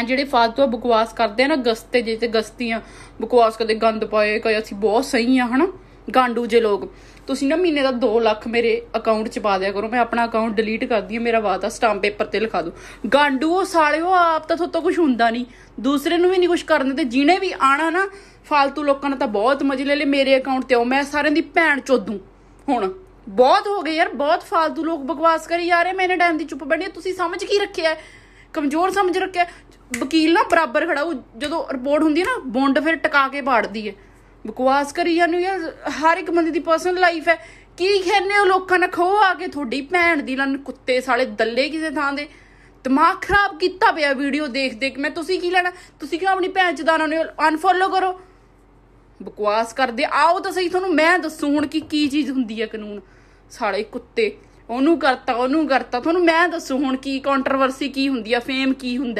ਐ ਜਿਹੜੇ ਫਾਲਤੂ ਬਕਵਾਸ ਕਰਦੇ ਆ ਨਾ ਗਸਤੇ ਜੇ ਤੇ ਗਸਤੀਆਂ ਬਕਵਾਸ ਕਰਦੇ ਗੰਦ ਪਾਏ ਕਹੇ ਅਸੀਂ ਬਹੁਤ ਸਹੀ ਆ ਹਨਾ ਗਾਂਡੂ ਜੇ ਲੋਕ ਤੁਸੀਂ ਨਾ ਮਹੀਨੇ ਦਾ 2 ਲੱਖ ਮੇਰੇ ਅਕਾਊਂਟ 'ਚ ਪਾ ਦਿਆ ਕਰੋ ਮੈਂ ਆਪਣਾ ਅਕਾਊਂਟ ਡਿਲੀਟ ਕਰਦੀ ਆ ਮੇਰਾ ਵਾਦਾ ਸਟਾਂਪ ਪੇਪਰ ਤੇ ਲਿਖਾ ਦੋ ਗਾਂਡੂ ਉਹ ਸਾਲਿਓ ਆਪ ਤਾਂ ਥੋਤੋਂ ਕੁਝ ਹੁੰਦਾ ਨਹੀਂ ਦੂਸਰੇ ਨੂੰ ਵੀ ਨਹੀਂ ਕੁਝ ਕਰਨ ਤੇ ਜਿਹਨੇ ਵੀ ਆਣਾ ਨਾ ਫਾਲਤੂ ਲੋਕਾਂ ਨੇ ਤਾਂ ਬਹੁਤ ਮਜ਼ੇ ਲੈ ਲੇ ਮੇਰੇ ਅਕਾਊਂਟ ਤੇ ਉਹ ਮੈਂ ਸਾਰਿਆਂ ਦੀ ਭੈਣ ਚੋਦੂ ਹੁਣ ਬਹੁਤ ਹੋ ਗਏ ਯਾਰ ਬਹੁਤ ਫालतू ਲੋਕ ਬਕਵਾਸ ਕਰੀ ਜਾ ਰਹੇ ਮੈਨੇ ਟਾਈਮ ਦੀ ਚੁੱਪ ਬਣੀ ਤੁਸੀਂ ਸਮਝ ਕੀ ਰੱਖਿਆ ਕਮਜ਼ੋਰ ਸਮਝ ਰੱਖਿਆ ਵਕੀਲ ਨਾ ਬਰਾਬਰ ਖੜਾ ਉਹ ਜਦੋਂ ਰਿਪੋਰਟ ਹੁੰਦੀ ਹੈ ਨਾ ਬੌਂਡ ਫਿਰ ਟਿਕਾ ਕੇ ਬਾੜਦੀ ਹੈ ਬਕਵਾਸ ਕਰੀ ਜਾਂਦੀ ਯਾਰ ਹਰ ਇੱਕ ਬੰਦੇ ਦੀ ਪਰਸਨਲ ਲਾਈਫ ਹੈ ਕੀ ਖੈਨੇ ਉਹ ਲੋਕਾਂ ਨਾਲ ਖੋ ਆ ਕੇ ਤੁਹਾਡੀ ਭੈਣ ਦੀ ਲੰਨ ਕੁੱਤੇ ਸਾਲੇ ਦੱਲੇ ਕਿਸੇ ਥਾਂ ਦੇ ਦਿਮਾਗ ਖਰਾਬ ਕੀਤਾ ਪਿਆ ਵੀਡੀਓ ਦੇਖ ਦੇਖ ਮੈਂ ਤੁਸੀਂ ਕੀ ਲੈਣਾ ਤੁਸੀਂ ਕਿਉਂ ਆਪਣੀ ਭੈਣ ਚ ਦਾਨਾਂ ਨੂੰ ਅਨਫੋਲੋ ਕਰੋ ਬਕਵਾਸ ਕਰਦੇ ਆਓ ਤਾਂ ਸਹੀ ਤੁਹਾਨੂੰ ਮੈਂ ਦੱਸੂ ਹੁਣ ਕਿ ਕੀ ਚੀਜ਼ ਹੁੰਦੀ ਹੈ ਕਾਨੂੰਨ ਸਾਲੇ ਕੁੱਤੇ ਉਹਨੂੰ ਕਰਤਾ ਉਹਨੂੰ ਕਰਤਾ ਤੁਹਾਨੂੰ ਮੈਂ ਦੱਸੂ ਹੁਣ ਕੀ ਕੰਟਰੋਵਰਸੀ ਕੀ ਹੁੰਦੀ ਆ ਫੇਮ ਕੀ ਹੁੰਦਾ